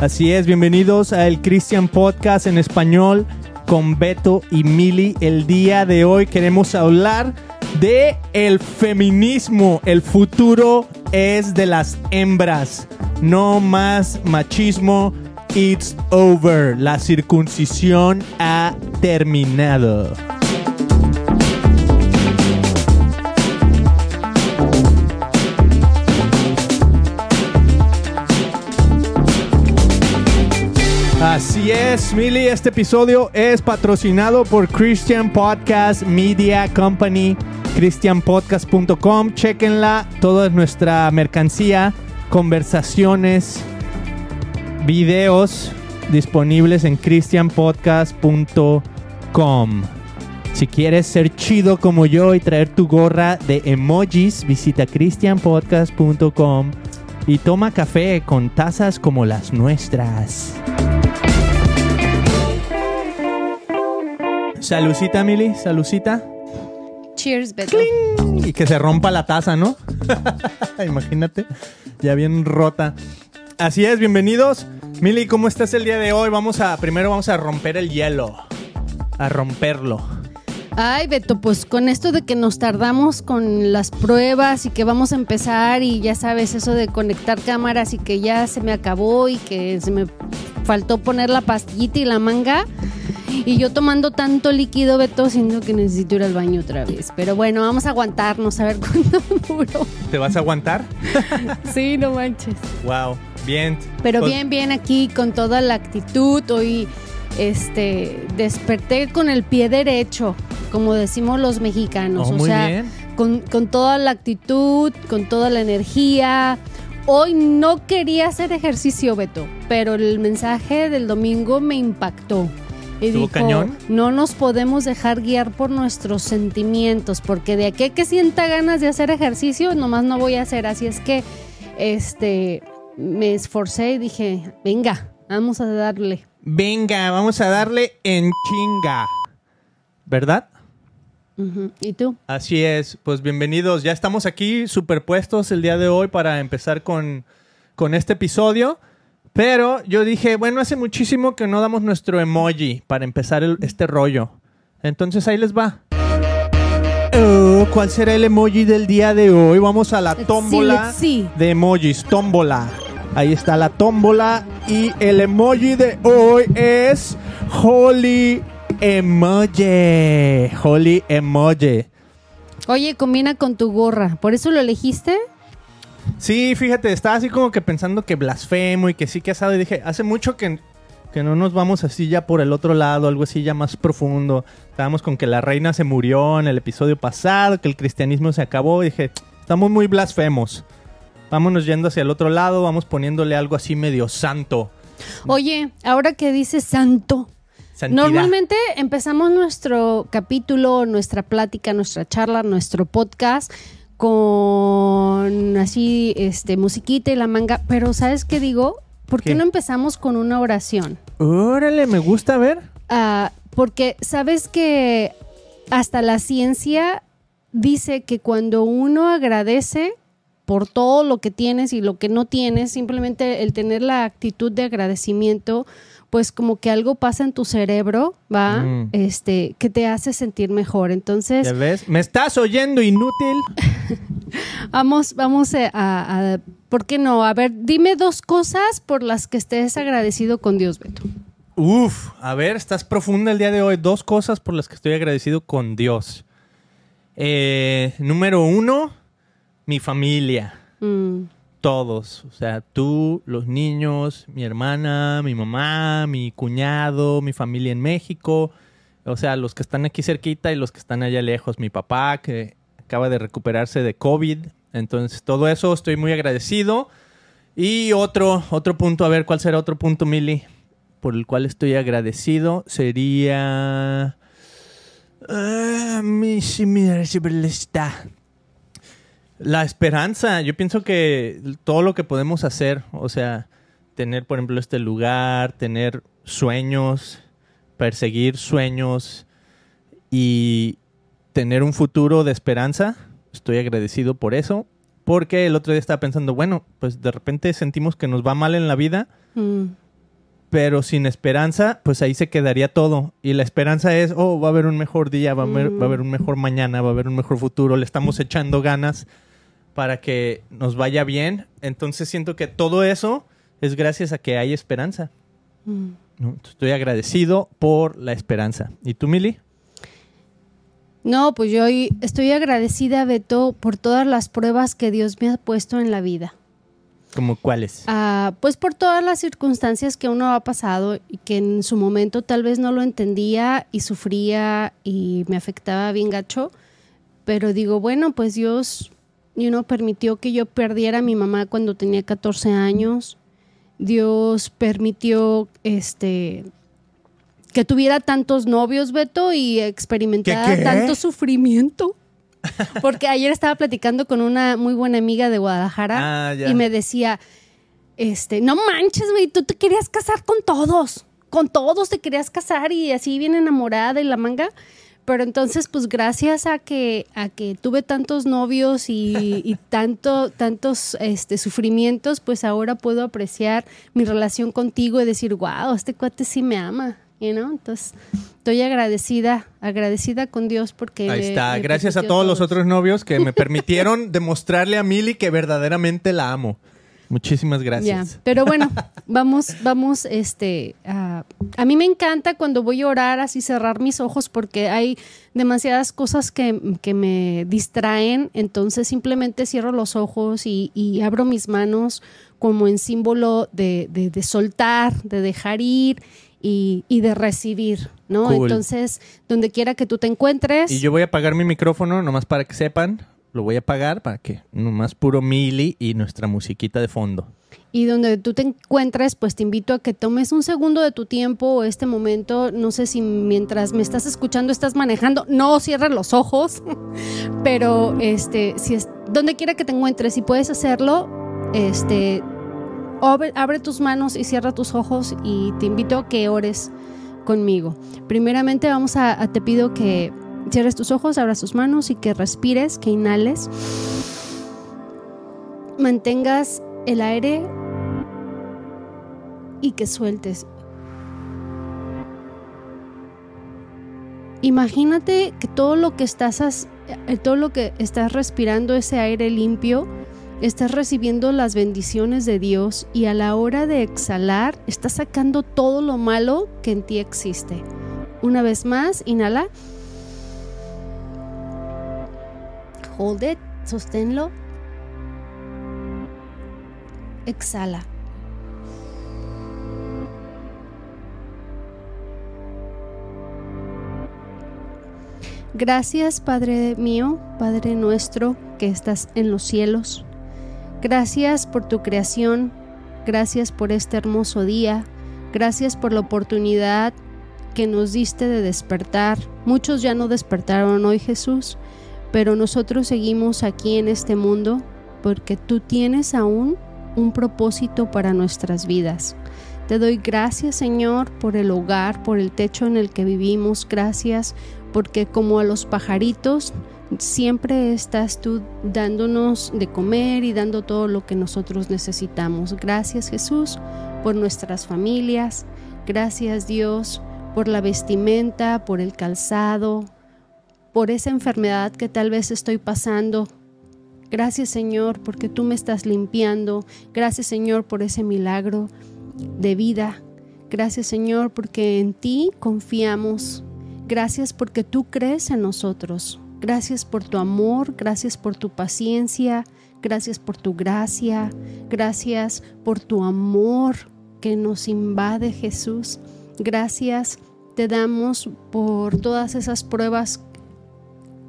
Así es, bienvenidos a el Christian Podcast en español con Beto y Mili. El día de hoy queremos hablar de el feminismo. El futuro es de las hembras. No más machismo. It's over. La circuncisión ha terminado. Así es, Mili, este episodio es patrocinado por Christian Podcast Media Company, christianpodcast.com. Chequenla, toda nuestra mercancía, conversaciones, videos disponibles en christianpodcast.com. Si quieres ser chido como yo y traer tu gorra de emojis, visita christianpodcast.com y toma café con tazas como las nuestras. Salucita, Mili, salucita. Cheers, Beto. Y que se rompa la taza, ¿no? Imagínate, ya bien rota. Así es, bienvenidos. Mili, ¿cómo estás el día de hoy? Vamos a, primero vamos a romper el hielo. A romperlo. Ay, Beto, pues con esto de que nos tardamos con las pruebas y que vamos a empezar y ya sabes eso de conectar cámaras y que ya se me acabó y que se me faltó poner la pastillita y la manga, y yo tomando tanto líquido, Beto, siento que necesito ir al baño otra vez. Pero bueno, vamos a aguantarnos a ver cuánto duro. ¿Te vas a aguantar? sí, no manches. Wow, bien. Pero bien, bien aquí, con toda la actitud. Hoy este, desperté con el pie derecho, como decimos los mexicanos. Oh, o sea, Con, con toda la actitud, con toda la energía. Hoy no quería hacer ejercicio, Beto, pero el mensaje del domingo me impactó. Y dijo, No nos podemos dejar guiar por nuestros sentimientos, porque de aquí que sienta ganas de hacer ejercicio, nomás no voy a hacer. Así es que este me esforcé y dije, venga, vamos a darle. Venga, vamos a darle en chinga. ¿Verdad? ¿Y tú? Así es, pues bienvenidos. Ya estamos aquí superpuestos el día de hoy para empezar con, con este episodio. Pero yo dije, bueno, hace muchísimo que no damos nuestro emoji para empezar este rollo. Entonces ahí les va. Oh, ¿Cuál será el emoji del día de hoy? Vamos a la tómbola de emojis. Tómbola. Ahí está la tómbola. Y el emoji de hoy es Holy Emoji. Holy Emoji. Oye, combina con tu gorra. ¿Por eso lo elegiste? Sí, fíjate, estaba así como que pensando que blasfemo y que sí que asado. Y dije, hace mucho que, que no nos vamos así ya por el otro lado, algo así ya más profundo. Estábamos con que la reina se murió en el episodio pasado, que el cristianismo se acabó. Y dije, estamos muy blasfemos. Vámonos yendo hacia el otro lado, vamos poniéndole algo así medio santo. Oye, ahora que dices santo, Normalmente empezamos nuestro capítulo, nuestra plática, nuestra charla, nuestro podcast con así este musiquita y la manga, pero ¿sabes qué digo? ¿Por qué, no empezamos con una oración? Órale, me gusta ver. Ah, porque sabes que hasta la ciencia dice que cuando uno agradece por todo lo que tienes y lo que no tienes, simplemente el tener la actitud de agradecimiento, pues como que algo pasa en tu cerebro, ¿va? Mm. Este, que te hace sentir mejor. Entonces... ¿Ya ves? Me estás oyendo inútil. vamos, vamos a, ¿Por qué no? A ver, dime dos cosas por las que estés agradecido con Dios, Beto. Uf, a ver, estás profunda el día de hoy. Dos cosas por las que estoy agradecido con Dios. Eh, número uno, mi familia. Mm todos, o sea, tú, los niños, mi hermana, mi mamá, mi cuñado, mi familia en México, o sea, los que están aquí cerquita y los que están allá lejos, mi papá que acaba de recuperarse de COVID, entonces todo eso estoy muy agradecido. Y otro, otro punto, a ver, ¿cuál será otro punto, Mili? Por el cual estoy agradecido sería... Ah, mi, la esperanza. Yo pienso que todo lo que podemos hacer, o sea, tener, por ejemplo, este lugar, tener sueños, perseguir sueños y tener un futuro de esperanza, estoy agradecido por eso. Porque el otro día estaba pensando, bueno, pues de repente sentimos que nos va mal en la vida, mm. pero sin esperanza, pues ahí se quedaría todo. Y la esperanza es, oh, va a haber un mejor día, va a va a mm. haber un mejor mañana, va a haber un mejor futuro, le estamos echando ganas para que nos vaya bien. Entonces siento que todo eso es gracias a que hay esperanza. Mm. Estoy agradecido por la esperanza. ¿Y tú, Mili? No, pues yo estoy agradecida, Beto, por todas las pruebas que Dios me ha puesto en la vida. ¿Como cuáles? Ah, pues por todas las circunstancias que uno ha pasado y que en su momento tal vez no lo entendía y sufría y me afectaba bien gacho. Pero digo, bueno, pues Dios y uno permitió que yo perdiera a mi mamá cuando tenía 14 años. Dios permitió este que tuviera tantos novios, Beto, y experimentara tanto sufrimiento. Porque ayer estaba platicando con una muy buena amiga de Guadalajara ah, y me decía, este, no manches, güey, tú te querías casar con todos, con todos te querías casar y así bien enamorada y la manga. Pero entonces, pues gracias a que, a que tuve tantos novios y, tanto, tantos este, sufrimientos, pues ahora puedo apreciar mi relación contigo y decir, wow, este cuate sí me ama. You Entonces, estoy agradecida, agradecida con Dios porque... Ahí está, gracias a todos, los otros novios que me permitieron demostrarle a Milly que verdaderamente la amo. Muchísimas gracias. Pero bueno, vamos, vamos, este, a mí me encanta cuando voy a orar así cerrar mis ojos porque hay demasiadas cosas que, me distraen, entonces simplemente cierro los ojos y, abro mis manos como en símbolo de, soltar, de dejar ir y, de recibir, ¿no? Entonces, donde quiera que tú te encuentres. Y yo voy a apagar mi micrófono, nomás para que sepan lo voy a pagar para que nomás puro mili y nuestra musiquita de fondo. Y donde tú te encuentres, pues te invito a que tomes un segundo de tu tiempo o este momento. No sé si mientras me estás escuchando estás manejando, no cierra los ojos, pero este, si es donde quiera que te encuentres, si puedes hacerlo, este, abre, tus manos y cierra tus ojos y te invito a que ores conmigo. Primeramente vamos a te pido que Cierres tus ojos, abras tus manos y que respires, que inhales. Mantengas el aire y que sueltes. Imagínate que todo lo que estás eh, todo lo que estás respirando ese aire limpio, estás recibiendo las bendiciones de Dios y a la hora de exhalar estás sacando todo lo malo que en ti existe. Una vez más, inhala. Hold it, sosténlo. Exhala. Gracias, Padre mío, Padre nuestro, que estás en los cielos. Gracias por tu creación, gracias por este hermoso día, gracias por la oportunidad que nos diste de despertar. Muchos ya no despertaron hoy, Jesús, pero nosotros seguimos aquí en este mundo porque tú tienes aún un propósito para nuestras vidas. Te doy gracias Señor por el hogar, por el techo en el que vivimos, gracias porque como a los pajaritos siempre estás tú dándonos de comer y dando todo lo que nosotros necesitamos. Gracias Jesús por nuestras familias, gracias Dios por la vestimenta, por el calzado, por esa enfermedad que tal vez estoy pasando. Gracias Señor porque tú me estás limpiando. Gracias Señor por ese milagro de vida. Gracias Señor porque en ti confiamos. Gracias porque tú crees en nosotros. Gracias por tu amor, gracias por tu paciencia, gracias por tu gracia, gracias por tu amor que nos invade Jesús. Gracias te damos por todas esas pruebas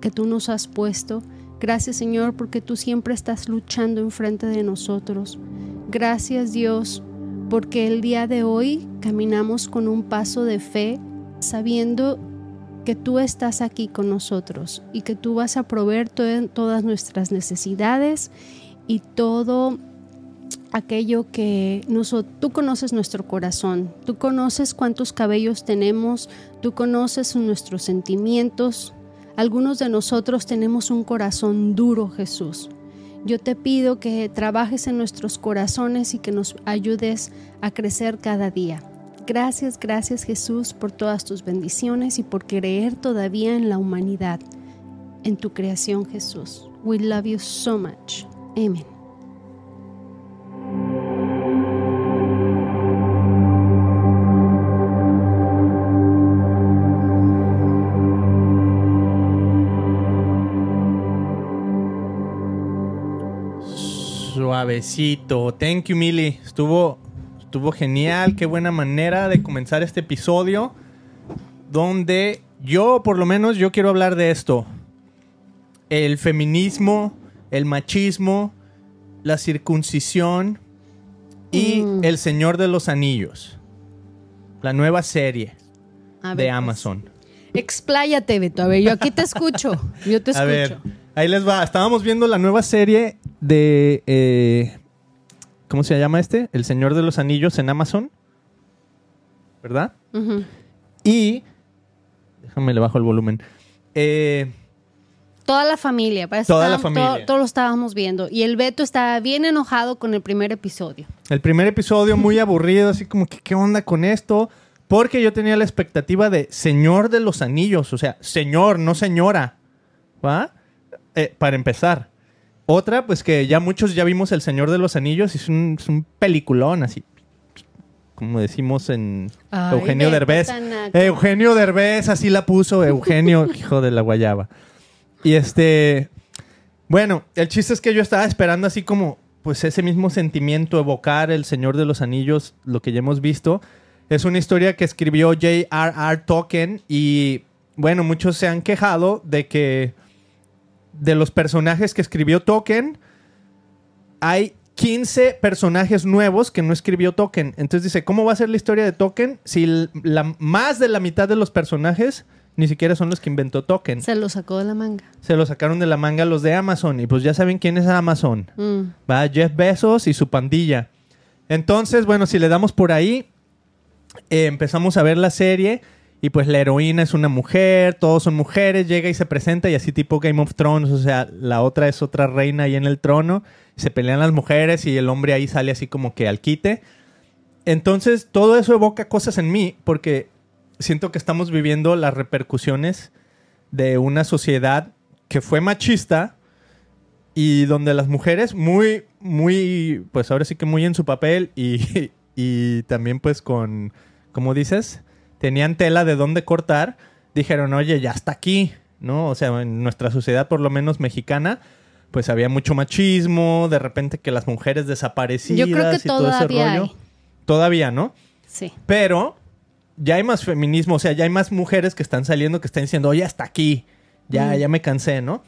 que tú nos has puesto. Gracias Señor porque tú siempre estás luchando enfrente de nosotros. Gracias Dios porque el día de hoy caminamos con un paso de fe sabiendo que tú estás aquí con nosotros y que tú vas a proveer todas nuestras necesidades y todo aquello que tú conoces nuestro corazón, tú conoces cuántos cabellos tenemos, tú conoces nuestros sentimientos, algunos de nosotros tenemos un corazón duro, Jesús. Yo te pido que trabajes en nuestros corazones y que nos ayudes a crecer cada día. Gracias, gracias Jesús por todas tus bendiciones y por creer todavía en la humanidad, en tu creación Jesús. We love you so much. Amen. Suavecito. Thank you, Mili. Estuvo, estuvo genial. Qué buena manera de comenzar este episodio. Donde yo, por lo menos, yo quiero hablar de esto. El feminismo, el machismo, la circuncisión y mm. El Señor de los Anillos. La nueva serie de pues, Amazon. expláyate, Beto. A ver, yo aquí te escucho. Yo te escucho. ahí les va. Estábamos viendo la nueva serie de. Eh, ¿Cómo se llama este? El Señor de los Anillos en Amazon. ¿Verdad? Y. Déjame le bajo el volumen. Eh, toda la familia. Pues, todos toda lo estábamos viendo. Y el Beto estaba bien enojado con el primer episodio. El primer episodio muy aburrido, así como que qué onda con esto. Porque yo tenía la expectativa de Señor de los Anillos. O sea, señor, no señora. ¿Va? Eh, para empezar. Otra, pues que ya muchos ya vimos El Señor de los Anillos, es un, es un peliculón así. Como decimos en Eugenio Derbez. Eugenio Derbez, así la puso Eugenio, hijo de la guayaba. Y este. Bueno, el chiste es que yo estaba esperando así como, pues ese mismo sentimiento, evocar El Señor de los Anillos, lo que ya hemos visto. Es una historia que escribió J.R.R. Tolkien y, bueno, muchos se han quejado de que de los personajes que escribió Token, hay 15 personajes nuevos que no escribió Token. Entonces dice, ¿cómo va a ser la historia de Token si la, más de la mitad de los personajes ni siquiera son los que inventó Token? Se lo sacó de la manga. Se lo sacaron de la manga los de Amazon. Y pues ya saben quién es Amazon. Mm. Va Jeff Bezos y su pandilla. Entonces, bueno, si le damos por ahí, eh, empezamos a ver la serie y pues la heroína es una mujer, todos son mujeres, llega y se presenta y así tipo Game of Thrones, o sea, la otra es otra reina ahí en el trono, se pelean las mujeres y el hombre ahí sale así como que al quite. Entonces todo eso evoca cosas en mí porque siento que estamos viviendo las repercusiones de una sociedad que fue machista y donde las mujeres muy, muy, pues ahora sí que muy en su papel y, también pues con, ¿cómo dices? tenían tela de dónde cortar, dijeron, oye, ya está aquí, ¿no? O sea, en nuestra sociedad, por lo menos mexicana, pues había mucho machismo, de repente que las mujeres desaparecidas y todo ese rollo. Todavía, ¿no? Sí. Pero ya hay más feminismo, o sea, ya hay más mujeres que están saliendo, que están diciendo, oye, hasta aquí, ya, mm. ya me cansé, ¿no?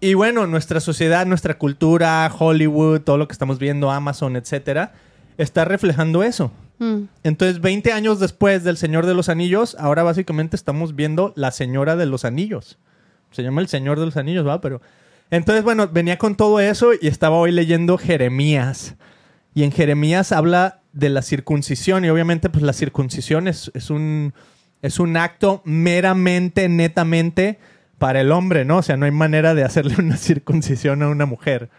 Y bueno, nuestra sociedad, nuestra cultura, Hollywood, todo lo que estamos viendo, Amazon, etcétera, está reflejando eso. Mm. Entonces, 20 años después del Señor de los Anillos, ahora básicamente estamos viendo la Señora de los Anillos. Se llama el Señor de los Anillos, ¿va? Pero. Entonces, bueno, venía con todo eso y estaba hoy leyendo Jeremías. Y en Jeremías habla de la circuncisión. Y obviamente, pues la circuncisión es, es un. Es un acto meramente, netamente para el hombre, ¿no? O sea, no hay manera de hacerle una circuncisión a una mujer.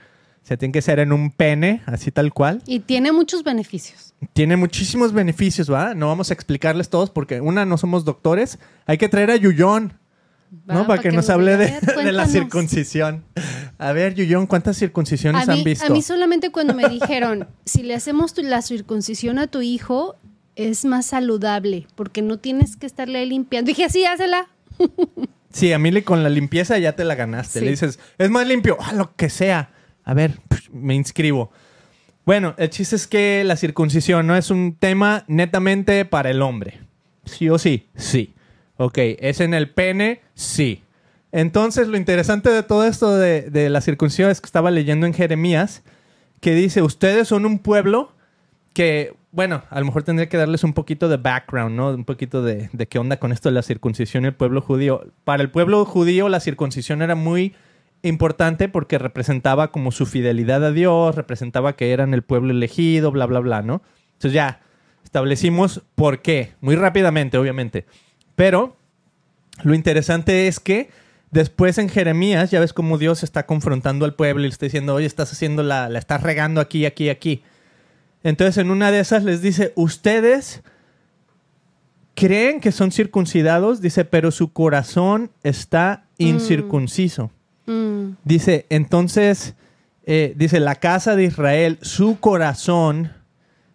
Se tiene que ser en un pene, así tal cual. Y tiene muchos beneficios. Tiene muchísimos beneficios, ¿va? No vamos a explicarles todos porque, una, no somos doctores. Hay que traer a Yuyón, ¿no? Para, que, nos hable de, la circuncisión. A ver, Yuyón, ¿cuántas circuncisiones han visto? A mí solamente cuando me dijeron, si le hacemos la circuncisión a tu hijo, es más saludable porque no tienes que estarle limpiando. Dije, sí, házela. sí, a mí con la limpieza ya te la ganaste. Le dices, es más limpio, a lo que sea a ver, me inscribo. Bueno, el chiste es que la circuncisión no es un tema netamente para el hombre. Sí o sí, sí. Ok, es en el pene, sí. Entonces, lo interesante de todo esto de, de la circuncisión es que estaba leyendo en Jeremías que dice, ustedes son un pueblo que, bueno, a lo mejor tendría que darles un poquito de background, ¿no? Un poquito de, de qué onda con esto de la circuncisión y el pueblo judío. Para el pueblo judío la circuncisión era muy importante porque representaba como su fidelidad a Dios, representaba que eran el pueblo elegido, bla, bla, bla, ¿no? Entonces ya establecimos por qué, muy rápidamente, obviamente. Pero lo interesante es que después en Jeremías, ya ves cómo Dios está confrontando al pueblo y le está diciendo, oye, estás haciendo la, la estás regando aquí, aquí, aquí. Entonces en una de esas les dice, ustedes creen que son circuncidados, dice, pero su corazón está mm. incircunciso. Mm. Dice, entonces, eh, dice, la casa de Israel, su corazón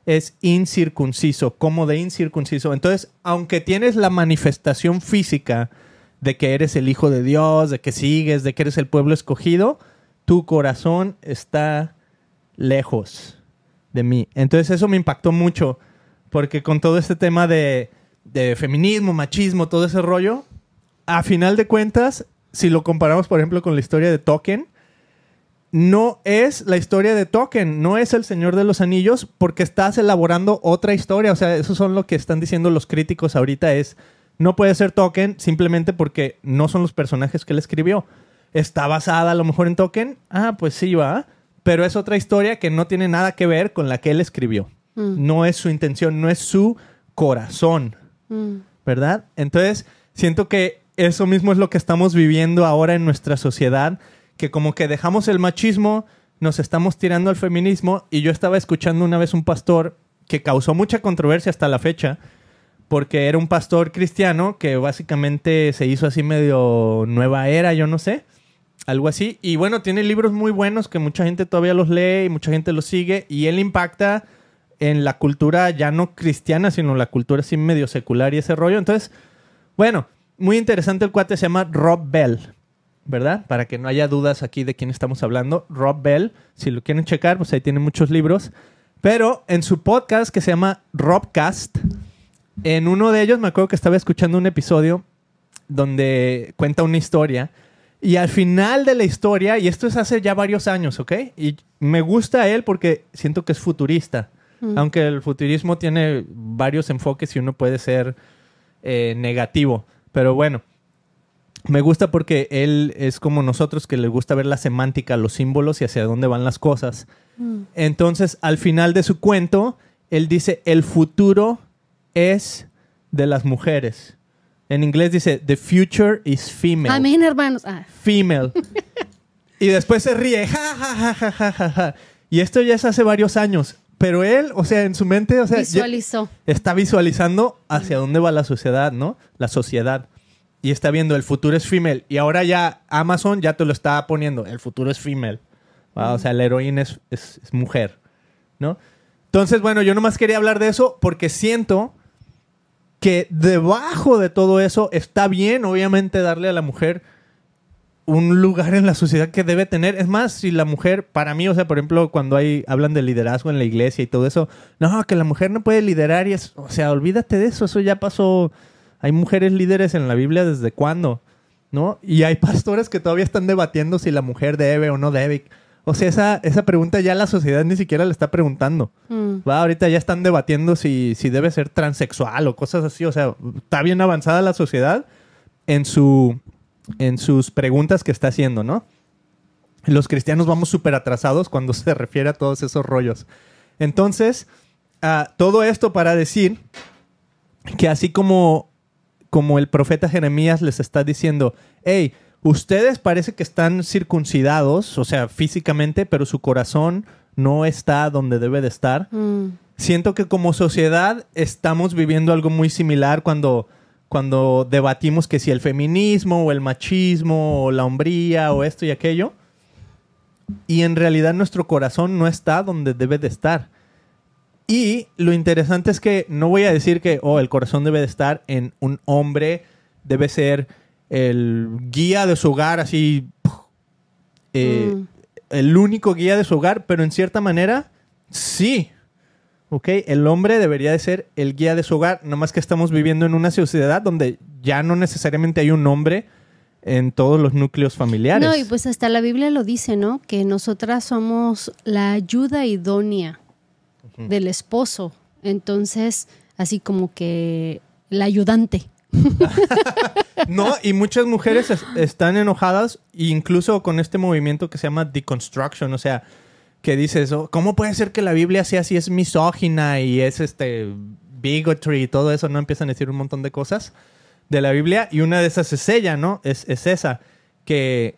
es incircunciso, como de incircunciso. Entonces, aunque tienes la manifestación física de que eres el Hijo de Dios, de que sigues, de que eres el pueblo escogido, tu corazón está lejos de mí. Entonces eso me impactó mucho, porque con todo este tema de, de feminismo, machismo, todo ese rollo, a final de cuentas, si lo comparamos, por ejemplo, con la historia de Token, no es la historia de Token, no es el Señor de los Anillos, porque estás elaborando otra historia. O sea, eso son lo que están diciendo los críticos ahorita es, no puede ser Token simplemente porque no son los personajes que él escribió. Está basada a lo mejor en Token, ah, pues sí, va, pero es otra historia que no tiene nada que ver con la que él escribió. Mm. No es su intención, no es su corazón, mm. ¿verdad? Entonces, siento que eso mismo es lo que estamos viviendo ahora en nuestra sociedad, que como que dejamos el machismo, nos estamos tirando al feminismo y yo estaba escuchando una vez un pastor que causó mucha controversia hasta la fecha, porque era un pastor cristiano que básicamente se hizo así medio nueva era, yo no sé, algo así, y bueno, tiene libros muy buenos que mucha gente todavía los lee y mucha gente los sigue y él impacta en la cultura ya no cristiana, sino la cultura así medio secular y ese rollo, entonces, bueno, muy interesante el cuate, se llama Rob Bell, ¿verdad? Para que no haya dudas aquí de quién estamos hablando. Rob Bell, si lo quieren checar, pues ahí tiene muchos libros. Pero en su podcast que se llama Robcast, en uno de ellos me acuerdo que estaba escuchando un episodio donde cuenta una historia. Y al final de la historia, y esto es hace ya varios años, ¿ok? Y me gusta él porque siento que es futurista. Mm. Aunque el futurismo tiene varios enfoques y uno puede ser eh, negativo. Pero bueno, me gusta porque él es como nosotros que le gusta ver la semántica, los símbolos y hacia dónde van las cosas. Mm. Entonces, al final de su cuento, él dice, el futuro es de las mujeres. En inglés dice, the future is female. Amén, hermanos. Ah. Female. y después se ríe. Ja, y esto ya es hace varios años pero él, o sea, en su mente, o sea, Visualizó. está visualizando hacia dónde va la sociedad, ¿no? La sociedad. Y está viendo el futuro es female. Y ahora ya Amazon ya te lo está poniendo. El futuro es female. O sea, la heroína es, es mujer, ¿no? Entonces, bueno, yo nomás quería hablar de eso porque siento que debajo de todo eso está bien, obviamente, darle a la mujer un lugar en la sociedad que debe tener. Es más, si la mujer, para mí, o sea, por ejemplo, cuando hablan de liderazgo en la iglesia y todo eso, no, que la mujer no puede liderar y es, o sea, olvídate de eso, eso ya pasó. Hay mujeres líderes en la Biblia desde cuándo, ¿no? Y hay pastores que todavía están debatiendo si la mujer debe o no debe. O sea, esa, esa pregunta ya la sociedad ni siquiera la está preguntando. Mm. Va, ahorita ya están debatiendo si, si debe ser transexual o cosas así. O sea, está bien avanzada la sociedad en su en sus preguntas que está haciendo, ¿no? Los cristianos vamos súper atrasados cuando se refiere a todos esos rollos. Entonces, ah, todo esto para decir que así como, como el profeta Jeremías les está diciendo, hey, ustedes parece que están circuncidados, o sea, físicamente, pero su corazón no está donde debe de estar. Mm. Siento que como sociedad estamos viviendo algo muy similar cuando cuando debatimos que si el feminismo o el machismo o la hombría o esto y aquello. Y en realidad nuestro corazón no está donde debe de estar. Y lo interesante es que no voy a decir que, oh, el corazón debe de estar en un hombre, debe ser el guía de su hogar, así, eh, mm. el único guía de su hogar, pero en cierta manera, sí, ¿ok? El hombre debería de ser el guía de su hogar, más que estamos viviendo en una sociedad donde ya no necesariamente hay un hombre en todos los núcleos familiares. No, y pues hasta la Biblia lo dice, ¿no? Que nosotras somos la ayuda idónea del esposo. Entonces, así como que la ayudante. no, y muchas mujeres están enojadas, incluso con este movimiento que se llama deconstruction, o sea, que dice eso. Oh, ¿Cómo puede ser que la Biblia sea así, es misógina y es este bigotry y todo eso? ¿No empiezan a decir un montón de cosas de la Biblia? Y una de esas es ella, ¿no? Es, esa, que,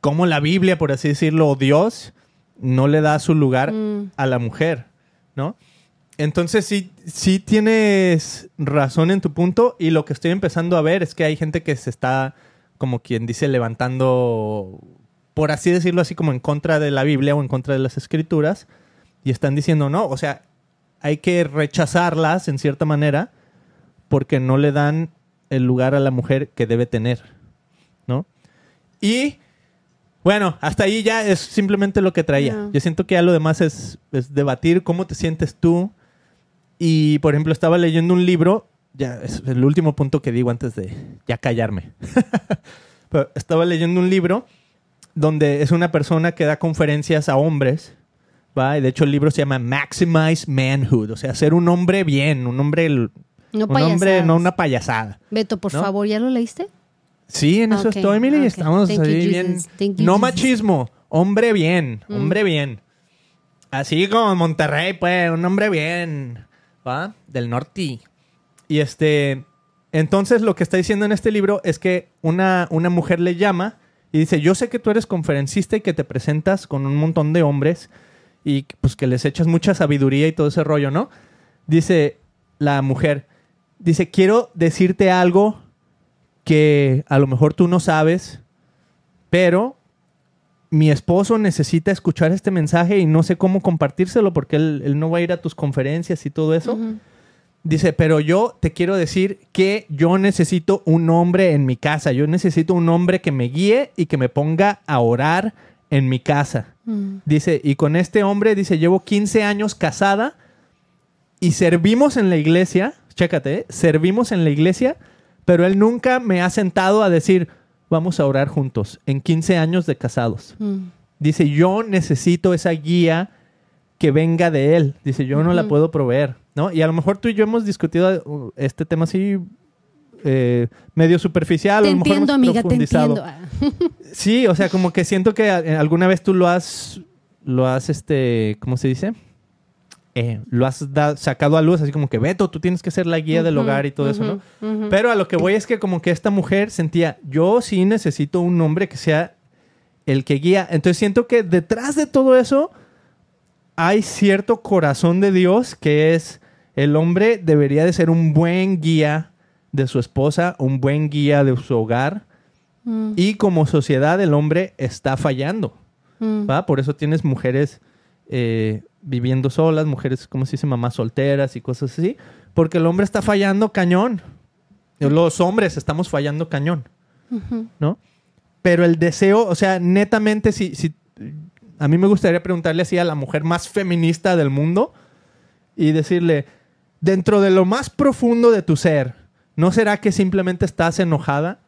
como la Biblia, por así decirlo, o Dios, no le da su lugar mm. a la mujer, ¿no? Entonces sí, sí tienes razón en tu punto y lo que estoy empezando a ver es que hay gente que se está, como quien dice, levantando por así decirlo, así como en contra de la Biblia o en contra de las escrituras, y están diciendo, no, o sea, hay que rechazarlas en cierta manera porque no le dan el lugar a la mujer que debe tener, ¿no? Y bueno, hasta ahí ya es simplemente lo que traía. Yo siento que ya lo demás es, debatir cómo te sientes tú. Y, por ejemplo, estaba leyendo un libro, ya es el último punto que digo antes de ya callarme. estaba leyendo un libro donde es una persona que da conferencias a hombres. ¿va? Y de hecho el libro se llama Maximize Manhood, o sea, ser un hombre bien, un hombre... No hombre, no una payasada. Beto, por favor, ¿ya lo leíste? Sí, en eso estoy, Emily. estamos ahí bien. no machismo, hombre bien, mm. hombre bien. Así como Monterrey, pues, un hombre bien, ¿va? Del norte. Y este, entonces lo que está diciendo en este libro es que una, una mujer le llama y dice, yo sé que tú eres conferencista y que te presentas con un montón de hombres y pues que les echas mucha sabiduría y todo ese rollo, ¿no? Dice la mujer, dice, quiero decirte algo que a lo mejor tú no sabes, pero mi esposo necesita escuchar este mensaje y no sé cómo compartírselo porque él, no va a ir a tus conferencias y todo eso. Dice, pero yo te quiero decir que yo necesito un hombre en mi casa. Yo necesito un hombre que me guíe y que me ponga a orar en mi casa. Mm. Dice, y con este hombre, dice, llevo 15 años casada y servimos en la iglesia. Chécate, ¿eh? servimos en la iglesia, pero él nunca me ha sentado a decir, vamos a orar juntos en 15 años de casados. Mm. Dice, yo necesito esa guía que venga de él. Dice, yo no la puedo proveer, ¿no? Y a lo mejor tú y yo hemos discutido eh, este tema así eh, medio superficial. Te a lo mejor entiendo, amiga, te entiendo. sí, o sea, como que siento que eh, alguna vez tú lo has, lo has, este, ¿cómo se dice? lo has sacado a luz, así como que Beto, tú tienes que ser la guía del hogar y todo eso, ¿no? Pero a lo que voy es que como que esta mujer sentía, yo sí necesito un hombre que sea el que guía. Entonces siento que detrás de todo eso hay cierto corazón de Dios que es el hombre debería de ser un buen guía de su esposa, un buen guía de su hogar. Mm. Y como sociedad el hombre está fallando. Mm. ¿va? Por eso tienes mujeres eh, viviendo solas, mujeres, ¿cómo se dice? Mamás solteras y cosas así. Porque el hombre está fallando cañón. Los hombres estamos fallando cañón. ¿No? Pero el deseo, o sea, netamente si, si a mí me gustaría preguntarle así a la mujer más feminista del mundo y decirle, dentro de lo más profundo de tu ser, ¿no será que simplemente estás enojada?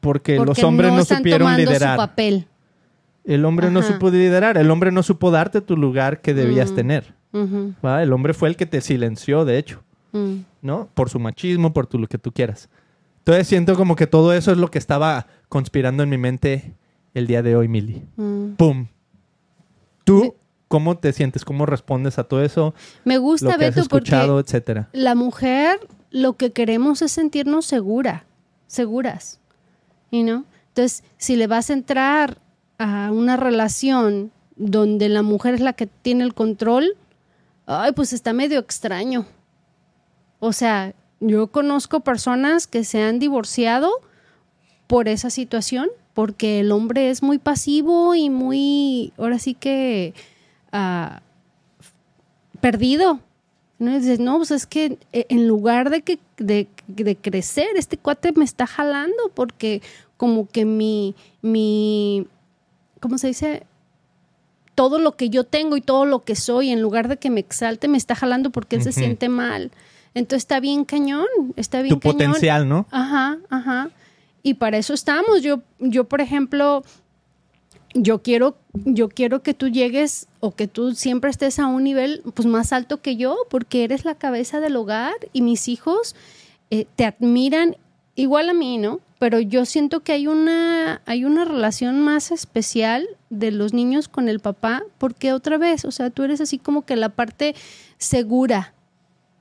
Porque, los hombres no, no supieron liderar. Su papel. El hombre no supo liderar, el hombre no supo darte tu lugar que debías mm. tener. El hombre fue el que te silenció, de hecho, mm. ¿no? Por su machismo, por tu, lo que tú quieras. Entonces siento como que todo eso es lo que estaba conspirando en mi mente el día de hoy, Mili. Mm. ¡Pum! Tú, ¿cómo te sientes? ¿Cómo respondes a todo eso? Me gusta, ver escuchado, la mujer lo que queremos es sentirnos segura, seguras. ¿Y no? Entonces, si le vas a entrar a una relación donde la mujer es la que tiene el control, ay, pues está medio extraño. O sea, yo conozco personas que se han divorciado por esa situación porque el hombre es muy pasivo y muy, ahora sí que, ah, perdido. ¿No? dices, no, pues es que eh, en lugar de, que, de, crecer, este cuate me está jalando porque como que mi, mi, ¿cómo se dice? Todo lo que yo tengo y todo lo que soy, en lugar de que me exalte, me está jalando porque él se siente mal. Entonces está bien cañón, está bien tu potencial, ¿no? Ajá, ajá y para eso estamos. Yo, yo por ejemplo, yo quiero, yo quiero que tú llegues o que tú siempre estés a un nivel pues, más alto que yo, porque eres la cabeza del hogar y mis hijos eh, te admiran igual a mí, ¿no? Pero yo siento que hay una, hay una relación más especial de los niños con el papá, porque otra vez, o sea, tú eres así como que la parte segura,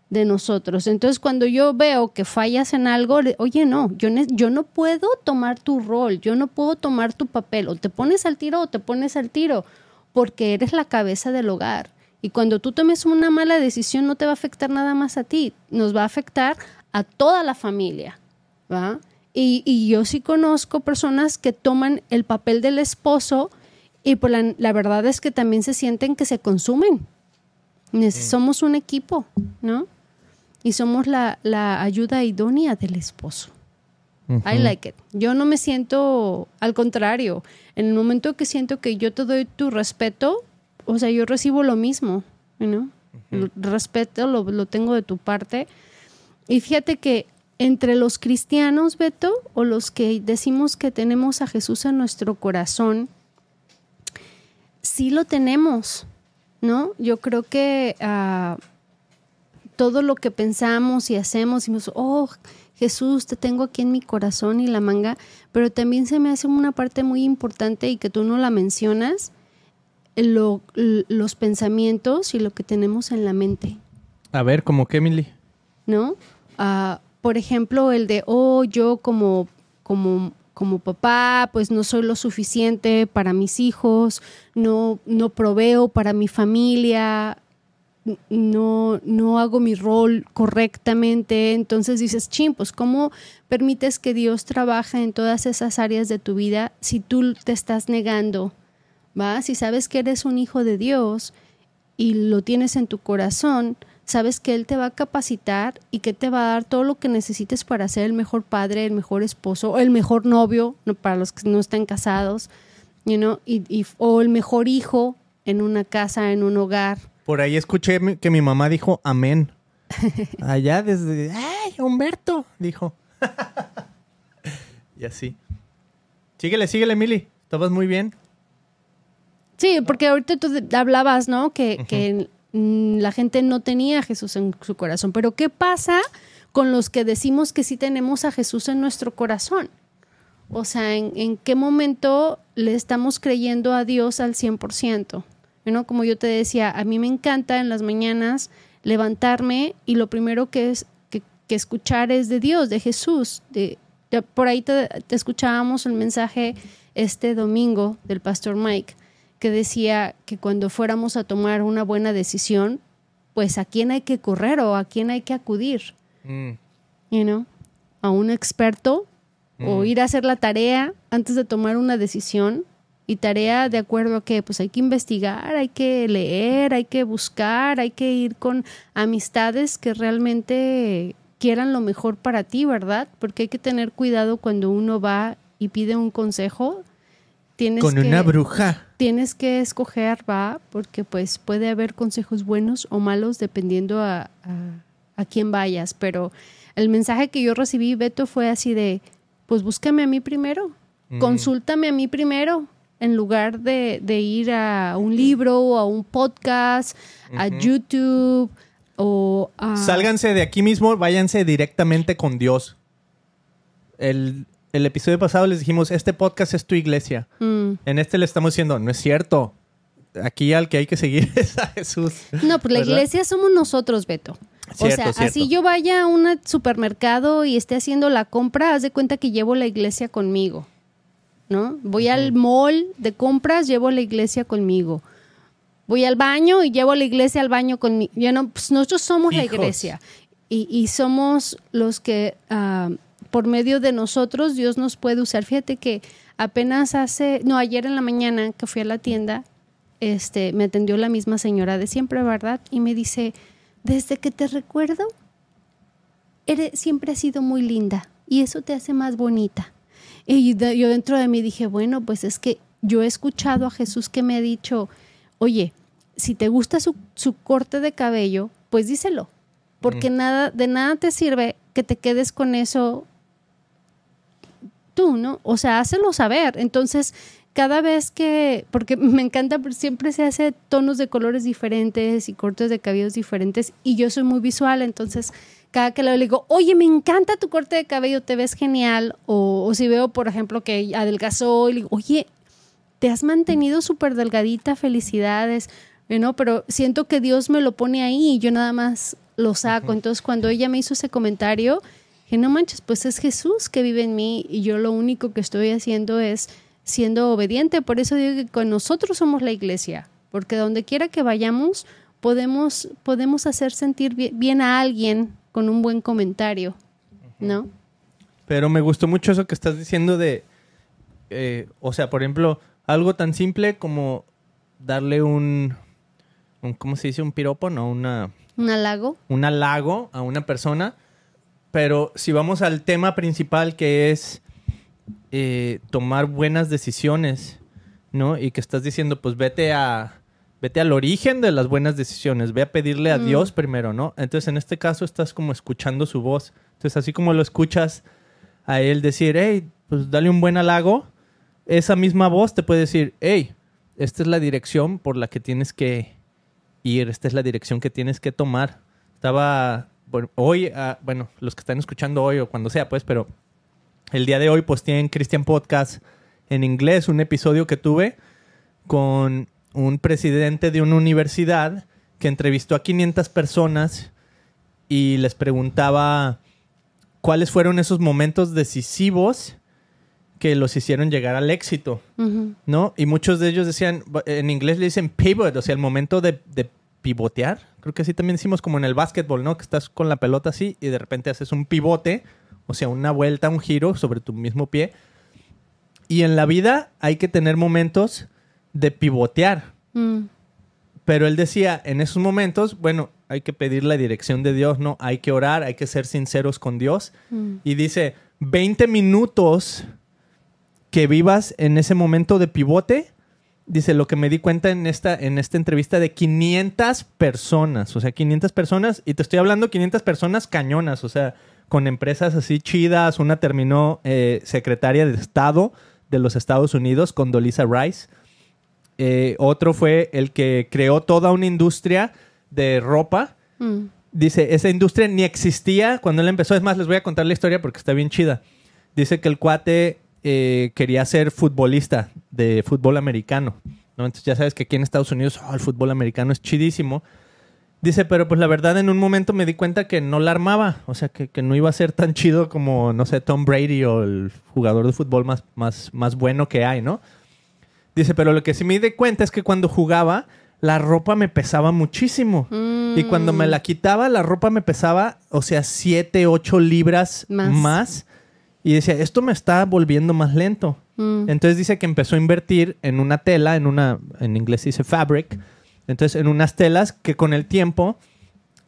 de nosotros. Entonces, cuando yo veo que fallas en algo, oye, no, yo, yo no puedo tomar tu rol, yo no puedo tomar tu papel, o te pones al tiro o te pones al tiro, porque eres la cabeza del hogar. Y cuando tú tomes una mala decisión, no te va a afectar nada más a ti, nos va a afectar a toda la familia. ¿va? Y, y yo sí conozco personas que toman el papel del esposo y por pues, la, verdad es que también se sienten que se consumen. Mm. Somos un equipo, ¿no? y somos la, ayuda idónea del esposo. I like it. Yo no me siento, al contrario, en el momento que siento que yo te doy tu respeto, o sea, yo recibo lo mismo, ¿no? respeto lo, tengo de tu parte. Y fíjate que entre los cristianos, Beto, o los que decimos que tenemos a Jesús en nuestro corazón, sí lo tenemos, ¿no? Yo creo que ah, todo lo que pensamos y hacemos, y nos, oh, Jesús, te tengo aquí en mi corazón y la manga, pero también se me hace una parte muy importante y que tú no la mencionas, los pensamientos y lo que tenemos en la mente. A ver, ¿como que Emily? ¿No? Ah, por ejemplo, el de, oh, yo como, como, como papá, pues no soy lo suficiente para mis hijos, no, no proveo para mi familia, no, no hago mi rol correctamente, entonces dices, chimpos, pues ¿cómo permites que Dios trabaje en todas esas áreas de tu vida si tú te estás negando? ¿Va? Si sabes que eres un hijo de Dios y lo tienes en tu corazón, sabes que Él te va a capacitar y que te va a dar todo lo que necesites para ser el mejor padre, el mejor esposo, el mejor novio, para los que no están casados, you o el mejor hijo en una casa, en un hogar, por ahí escuché que mi mamá dijo amén. Allá desde. ¡Ay, Humberto! Dijo. y así. Síguele, síguele, Mili. Estabas muy bien. Sí, porque ahorita tú hablabas, ¿no? Que, mm, la gente no tenía a Jesús en su corazón. Pero ¿qué pasa con los que decimos que sí tenemos a Jesús en nuestro corazón? O sea, ¿en, en qué momento le estamos creyendo a Dios al 100%? Como yo te decía, a mí me encanta en las mañanas levantarme y lo primero que es que, escuchar es de Dios, de Jesús. De, por ahí te, escuchábamos el mensaje este domingo del pastor Mike, que decía que cuando fuéramos a tomar una buena decisión, pues a quién hay que correr o a quién hay que acudir. Mm. A un experto o mm. ir a hacer la tarea antes de tomar una decisión y tarea de acuerdo a que pues hay que investigar, hay que leer, hay que buscar, hay que ir con amistades que realmente quieran lo mejor para ti, ¿verdad? Porque hay que tener cuidado cuando uno va y pide un consejo. Tienes con una bruja. Tienes que escoger, va, porque pues puede haber consejos buenos o malos dependiendo a, a, quién vayas, pero el mensaje que yo recibí, Beto, fue así de, pues búscame a mí primero, mm. consúltame a mí primero, en lugar de, ir a un libro o a un podcast, a YouTube o a... Sálganse de aquí mismo, váyanse directamente con Dios. El, episodio pasado les dijimos, este podcast es tu iglesia. Mm. En este le estamos diciendo, no es cierto. Aquí al que hay que seguir es a Jesús. No, pues la iglesia somos nosotros, Beto. o sea, así yo vaya a un supermercado y esté haciendo la compra, haz de cuenta que llevo la iglesia conmigo. ¿no? Voy al mall de compras, llevo la iglesia conmigo. Voy al baño y llevo la iglesia al baño conmigo. no, pues, nosotros somos la iglesia y, somos los que ah, por medio de nosotros Dios nos puede usar. Fíjate que apenas hace, no, ayer en la mañana que fui a la tienda, este, me atendió la misma señora de siempre, ¿verdad? Y me dice, desde que te recuerdo, eres, siempre has sido muy linda y eso te hace más bonita. Y yo dentro de mí dije, bueno, pues es que yo he escuchado a Jesús que me ha dicho, oye, si te gusta su, corte de cabello, pues díselo, porque mm. nada, de nada te sirve que te quedes con eso tú, ¿no? O sea, hácelo saber. Entonces, cada vez que, porque me encanta, siempre se hace tonos de colores diferentes y cortes de cabellos diferentes y yo soy muy visual, entonces cada que le digo, oye, me encanta tu corte de cabello, te ves genial. O, si veo, por ejemplo, que adelgazó y le digo, oye, te has mantenido súper delgadita, felicidades. Pero siento que Dios me lo pone ahí y yo nada más lo saco. Entonces, cuando ella me hizo ese comentario, que no manches, pues es Jesús que vive en mí y yo lo único que estoy haciendo es siendo obediente. Por eso digo que con nosotros somos la iglesia, porque donde quiera que vayamos, podemos, podemos hacer sentir bien a alguien con un buen comentario, ¿no? Pero me gustó mucho eso que estás diciendo de, eh, o sea, por ejemplo, algo tan simple como darle un, ¿cómo se dice? Un piropo, ¿no? Una, un halago. Un halago a una persona. Pero si vamos al tema principal que es eh, tomar buenas decisiones, ¿no? Y que estás diciendo, pues vete a, Vete al origen de las buenas decisiones, ve a pedirle a mm. Dios primero, ¿no? Entonces en este caso estás como escuchando su voz. Entonces así como lo escuchas a él decir, hey, pues dale un buen halago, esa misma voz te puede decir, hey, esta es la dirección por la que tienes que ir, esta es la dirección que tienes que tomar. Estaba, bueno, hoy, ah, bueno, los que están escuchando hoy o cuando sea, pues, pero el día de hoy pues tienen Christian Podcast en inglés, un episodio que tuve con un presidente de una universidad que entrevistó a 500 personas y les preguntaba cuáles fueron esos momentos decisivos que los hicieron llegar al éxito, ¿no? Y muchos de ellos decían, en inglés le dicen pivot, o sea, el momento de, de pivotear, creo que así también decimos como en el básquetbol, ¿no? Que estás con la pelota así y de repente haces un pivote, o sea, una vuelta, un giro sobre tu mismo pie. Y en la vida hay que tener momentos de pivotear. Mm. Pero él decía, en esos momentos, bueno, hay que pedir la dirección de Dios, ¿no? Hay que orar, hay que ser sinceros con Dios. Mm. Y dice, 20 minutos que vivas en ese momento de pivote, dice, lo que me di cuenta en esta, en esta entrevista de 500 personas, o sea, 500 personas, y te estoy hablando 500 personas cañonas, o sea, con empresas así chidas, una terminó eh, secretaria de Estado de los Estados Unidos, con Dolisa Rice, eh, otro fue el que creó toda una industria de ropa. Mm. Dice, esa industria ni existía cuando él empezó. Es más, les voy a contar la historia porque está bien chida. Dice que el cuate eh, quería ser futbolista de fútbol americano. ¿no? Entonces ya sabes que aquí en Estados Unidos oh, el fútbol americano es chidísimo. Dice, pero pues la verdad en un momento me di cuenta que no la armaba, o sea, que, no iba a ser tan chido como, no sé, Tom Brady o el jugador de fútbol más, más, más bueno que hay, ¿no? Dice, pero lo que sí me di cuenta es que cuando jugaba, la ropa me pesaba muchísimo. Y cuando me la mm. quitaba, la ropa me pesaba, o sea, 7, 8 libras más. Y decía, esto me está volviendo más lento. Mm. Entonces dice que empezó a invertir en una tela, en una, en inglés dice fabric. Entonces, en unas telas que con el tiempo,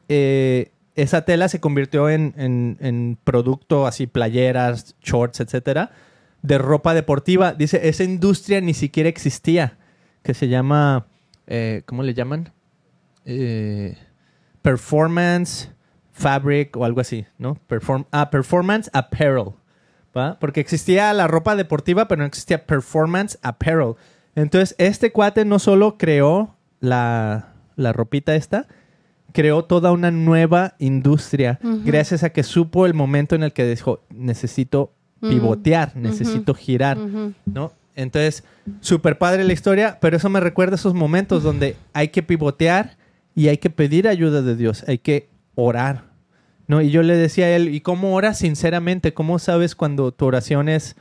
eh, esa tela se convirtió en, en, en producto así, playeras, shorts, etcétera de ropa deportiva. Dice, esa industria ni siquiera existía, que se llama, eh, ¿cómo le llaman? Eh, performance Fabric o algo así, ¿no? Perform ah, Performance Apparel, ¿va? Porque existía la ropa deportiva, pero no existía Performance Apparel. Entonces, este cuate no solo creó la, la ropita esta, creó toda una nueva industria gracias a que supo el momento en el que dijo, necesito Mm. pivotear, necesito girar, ¿no? Entonces, súper padre la historia, pero eso me recuerda esos momentos donde hay que pivotear y hay que pedir ayuda de Dios, hay que orar, ¿no? Y yo le decía a él, ¿y cómo oras sinceramente? ¿Cómo sabes cuando tu oración es,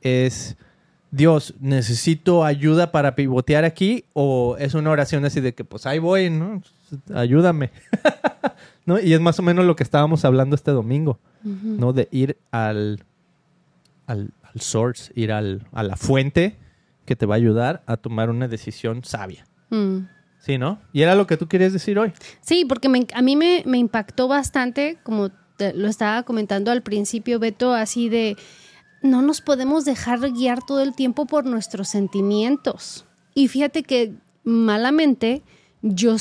es Dios, necesito ayuda para pivotear aquí? ¿O es una oración así de que, pues ahí voy, ¿no? Ayúdame. ¿No? Y es más o menos lo que estábamos hablando este domingo, ¿no? De ir al al, al source, ir a la fuente que te va a ayudar a tomar una decisión sabia. Mm. Sí, ¿no? Y era lo que tú querías decir hoy. Sí, porque a mí me, me impactó bastante, como lo estaba comentando al principio, Beto, así de no nos podemos dejar guiar todo el tiempo por nuestros sentimientos. Y fíjate que malamente yo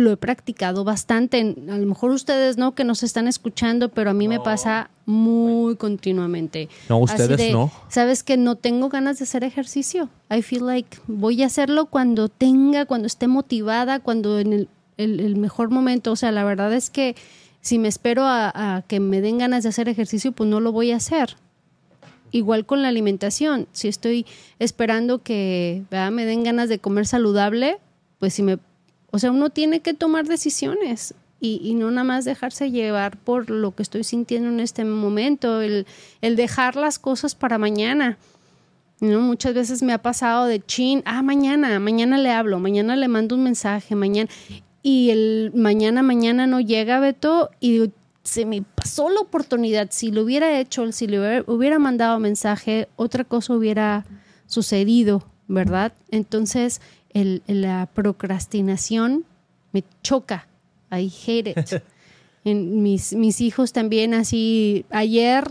lo he practicado bastante. A lo mejor ustedes no, que nos están escuchando, pero a mí me pasa muy continuamente. No, ustedes no. Sabes que no tengo ganas de hacer ejercicio. I feel like voy a hacerlo cuando tenga, cuando esté motivada, cuando en el, mejor momento. O sea, la verdad es que si me espero a, que me den ganas de hacer ejercicio, pues no lo voy a hacer. Igual con la alimentación. Si estoy esperando que me den ganas de comer saludable, pues si me o sea, uno tiene que tomar decisiones y, no nada más dejarse llevar por lo que estoy sintiendo en este momento, el, el dejar las cosas para mañana. ¿no? Muchas veces me ha pasado de chin, ah, mañana, mañana le hablo, mañana le mando un mensaje, mañana. Y el mañana, mañana no llega Beto y se me pasó la oportunidad. Si lo hubiera hecho, si le hubiera mandado mensaje, otra cosa hubiera sucedido, ¿verdad? Entonces, la procrastinación me choca. I hate en mis, mis hijos también así, ayer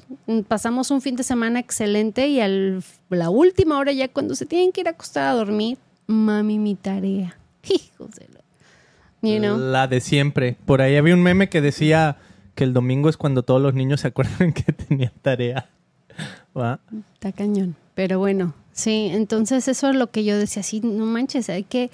pasamos un fin de semana excelente y a la última hora ya cuando se tienen que ir a acostar a dormir, mami, mi tarea. Hijos de lo... La de siempre. Por ahí había un meme que decía que el domingo es cuando todos los niños se acuerdan que tenían tarea. Está cañón. Pero bueno, Sí, entonces eso es lo que yo decía, sí, no manches, hay que...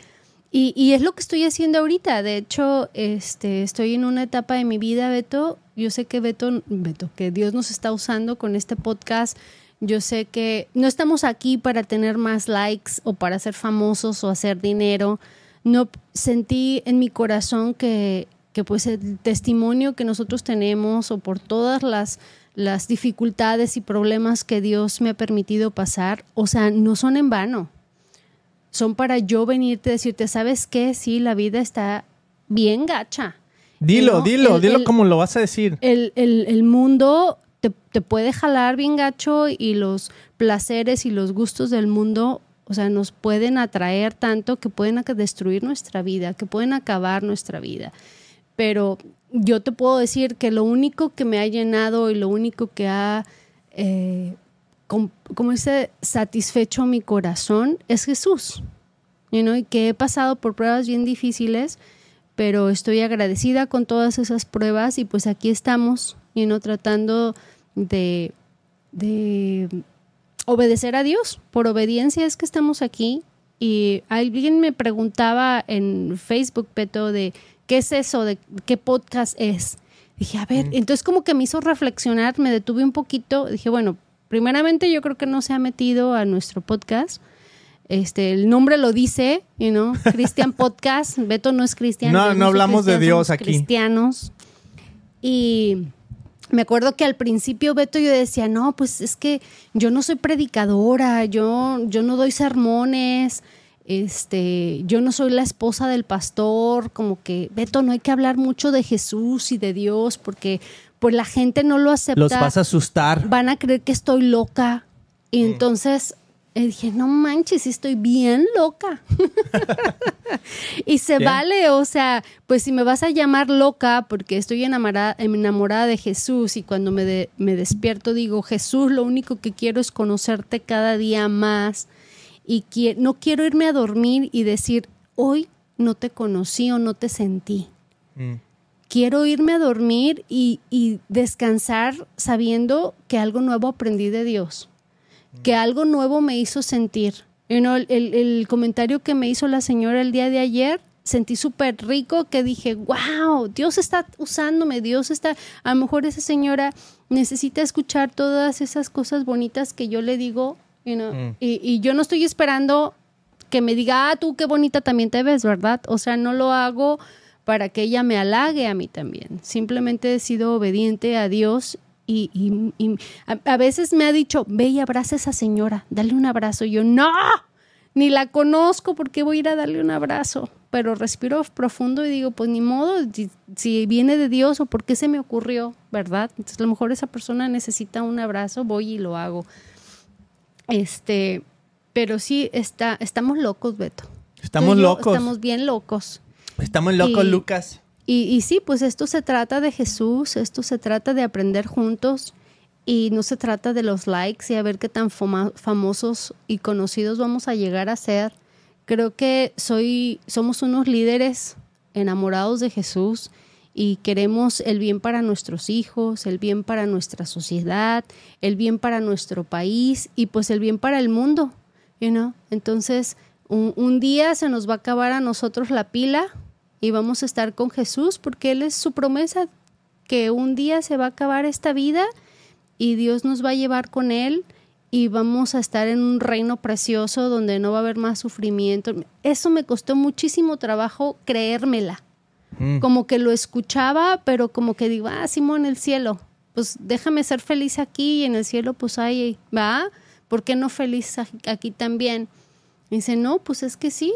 Y, es lo que estoy haciendo ahorita. De hecho, este, estoy en una etapa de mi vida, Beto. Yo sé que Beto, Beto, que Dios nos está usando con este podcast. Yo sé que no estamos aquí para tener más likes o para ser famosos o hacer dinero. No sentí en mi corazón que, que pues el testimonio que nosotros tenemos o por todas las las dificultades y problemas que Dios me ha permitido pasar, o sea, no son en vano. Son para yo venirte a decirte, ¿sabes qué? Sí, la vida está bien gacha. Dilo, dilo, dilo como lo vas a decir. El, mundo te, te, puede jalar bien gacho y los placeres y los gustos del mundo, o sea, nos pueden atraer tanto que pueden destruir nuestra vida, que pueden acabar nuestra vida pero yo te puedo decir que lo único que me ha llenado y lo único que ha, eh, como dice, satisfecho mi corazón es Jesús. You Y que he pasado por pruebas bien difíciles, pero estoy agradecida con todas esas pruebas y pues aquí estamos, you tratando de obedecer a Dios. Por obediencia es que estamos aquí. Y alguien me preguntaba en Facebook, Peto, de ¿qué es eso? ¿De ¿Qué podcast es? Dije, a ver, mm. entonces como que me hizo reflexionar, me detuve un poquito, dije, bueno, primeramente yo creo que no se ha metido a nuestro podcast. Este, el nombre lo dice, you know, Cristian Podcast, Beto no es cristiano. No, no, hablamos de Dios aquí. Cristianos. Y me acuerdo que al principio Beto yo decía, no, pues es que yo no soy predicadora, yo, yo no doy sermones, este, yo no soy la esposa del pastor, como que, Beto, no hay que hablar mucho de Jesús y de Dios porque pues la gente no lo acepta. Los vas a asustar. Van a creer que estoy loca. Y entonces eh, dije, no manches, estoy bien loca. y se vale, o sea, pues si me vas a llamar loca porque estoy enamorada, enamorada de Jesús y cuando me despierto digo, Jesús, lo único que quiero es conocerte cada día más y no quiero irme a dormir y decir, hoy no te conocí o no te sentí. Mm. Quiero irme a dormir y, descansar sabiendo que algo nuevo aprendí de Dios, que mm. algo nuevo me hizo sentir. el, comentario que me hizo la señora el día de ayer sentí súper rico que dije, wow, Dios está usándome, Dios está, a lo mejor esa señora necesita escuchar todas esas cosas bonitas que yo le digo Mm. y, yo no estoy esperando que me diga, ah, tú qué bonita también te ves, ¿verdad? O sea, no lo hago para que ella me halague a mí también. Simplemente he sido obediente a Dios y, a, veces me ha dicho, ve y abraza a esa señora, dale un abrazo. Y yo, no, ni la conozco, ¿por qué voy a ir a darle un abrazo? Pero respiro profundo y digo, pues ni modo, si, si viene de Dios o por qué se me ocurrió, ¿verdad? Entonces a lo mejor esa persona necesita un abrazo, voy y lo hago. Este, pero sí, está, estamos locos, Beto. Estamos locos. Estamos bien locos. Estamos locos, Lucas. Y, sí, pues esto se trata de Jesús, esto se trata de aprender juntos y no se trata de los likes y a ver qué tan famosos y conocidos vamos a llegar a ser. Creo que soy, somos unos líderes enamorados de Jesús y queremos el bien para nuestros hijos, el bien para nuestra sociedad, el bien para nuestro país y pues el bien para el mundo, you Entonces, un, un día se nos va a acabar a nosotros la pila y vamos a estar con Jesús porque Él es su promesa, que un día se va a acabar esta vida y Dios nos va a llevar con Él y vamos a estar en un reino precioso donde no va a haber más sufrimiento. Eso me costó muchísimo trabajo creérmela Mm. Como que lo escuchaba, pero como que digo, ah, Simón, el cielo, pues déjame ser feliz aquí y en el cielo, pues ahí va, ¿por qué no feliz aquí también? dice, no, pues es que sí,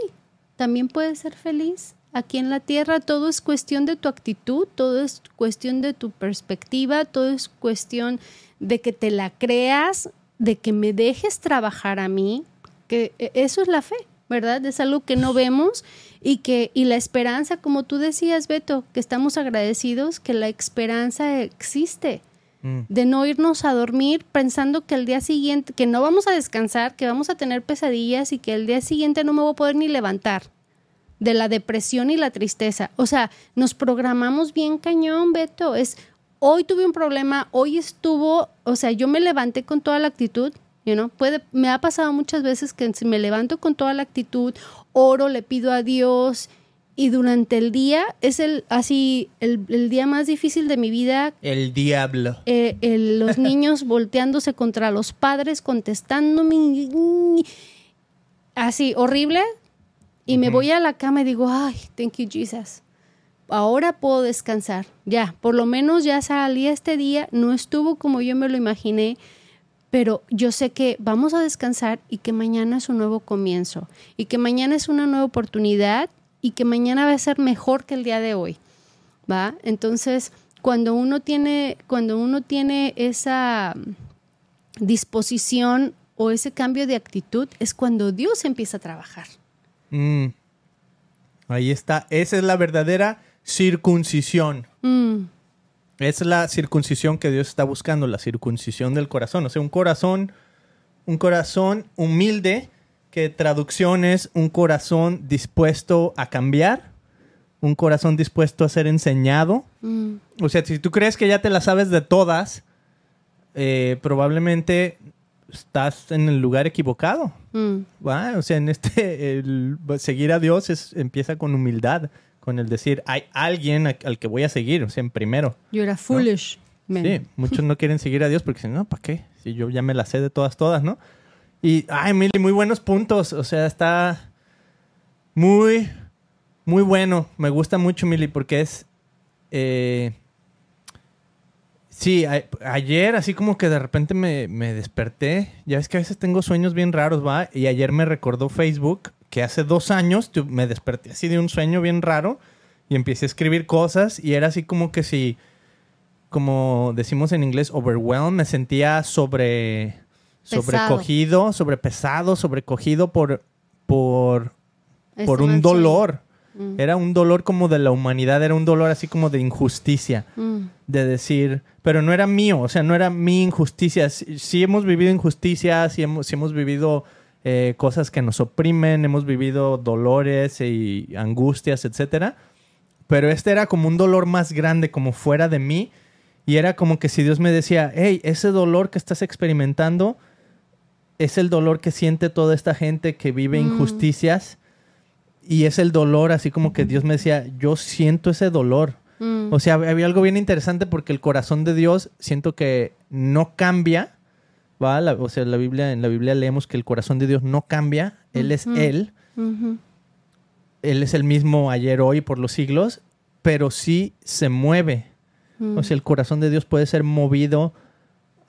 también puedes ser feliz aquí en la tierra, todo es cuestión de tu actitud, todo es cuestión de tu perspectiva, todo es cuestión de que te la creas, de que me dejes trabajar a mí, que e, eso es la fe. ¿verdad? Es algo que no vemos y que y la esperanza, como tú decías, Beto, que estamos agradecidos que la esperanza existe mm. de no irnos a dormir pensando que el día siguiente que no vamos a descansar, que vamos a tener pesadillas y que el día siguiente no me voy a poder ni levantar de la depresión y la tristeza. O sea, nos programamos bien cañón, Beto, es hoy tuve un problema, hoy estuvo, o sea, yo me levanté con toda la actitud, Puede, me ha pasado muchas veces que si me levanto con toda la actitud, oro, le pido a Dios y durante el día es el así el, el día más difícil de mi vida. El diablo. Eh, los niños volteándose contra los padres, contestándome así horrible. Y me voy a la cama y digo, ay, thank you Jesus ahora puedo descansar. Ya, por lo menos ya salí este día, no estuvo como yo me lo imaginé pero yo sé que vamos a descansar y que mañana es un nuevo comienzo y que mañana es una nueva oportunidad y que mañana va a ser mejor que el día de hoy, ¿va? Entonces, cuando uno tiene cuando uno tiene esa disposición o ese cambio de actitud es cuando Dios empieza a trabajar. Mm. Ahí está, esa es la verdadera circuncisión. Mm. Es la circuncisión que Dios está buscando, la circuncisión del corazón. O sea, un corazón, un corazón humilde, que traducción es un corazón dispuesto a cambiar, un corazón dispuesto a ser enseñado. Mm. O sea, si tú crees que ya te la sabes de todas, eh, probablemente estás en el lugar equivocado. Mm. Ah, o sea, en este, seguir a Dios empieza con humildad con el decir, hay alguien al que voy a seguir, o sea, en primero. Yo era foolish. Sí, muchos no quieren seguir a Dios porque dicen, no, ¿para qué? Si yo ya me la sé de todas, todas, ¿no? Y, ay, Mili, muy buenos puntos. O sea, está muy, muy bueno. Me gusta mucho, Mili, porque es... Eh, sí, ayer así como que de repente me, me, desperté. Ya ves que a veces tengo sueños bien raros, ¿va? Y ayer me recordó Facebook que hace dos años me desperté así de un sueño bien raro y empecé a escribir cosas y era así como que si, como decimos en inglés, overwhelmed, me sentía sobre, sobrecogido, sobrepesado, sobrecogido por, por, por un dolor. Mm. Era un dolor como de la humanidad, era un dolor así como de injusticia, mm. de decir, pero no era mío, o sea, no era mi injusticia. Si, hemos vivido injusticias, sí hemos, si hemos vivido eh, cosas que nos oprimen, hemos vivido dolores y angustias, etc. Pero este era como un dolor más grande, como fuera de mí. Y era como que si Dios me decía, hey, ese dolor que estás experimentando es el dolor que siente toda esta gente que vive mm. injusticias. Y es el dolor, así como que Dios me decía, yo siento ese dolor. Mm. O sea, había algo bien interesante porque el corazón de Dios siento que no cambia ¿va? o sea, la Biblia, en la Biblia leemos que el corazón de Dios no cambia, Él es Él. Él es el mismo ayer, hoy, por los siglos, pero sí se mueve. O sea, el mm. corazón de Dios puede ser movido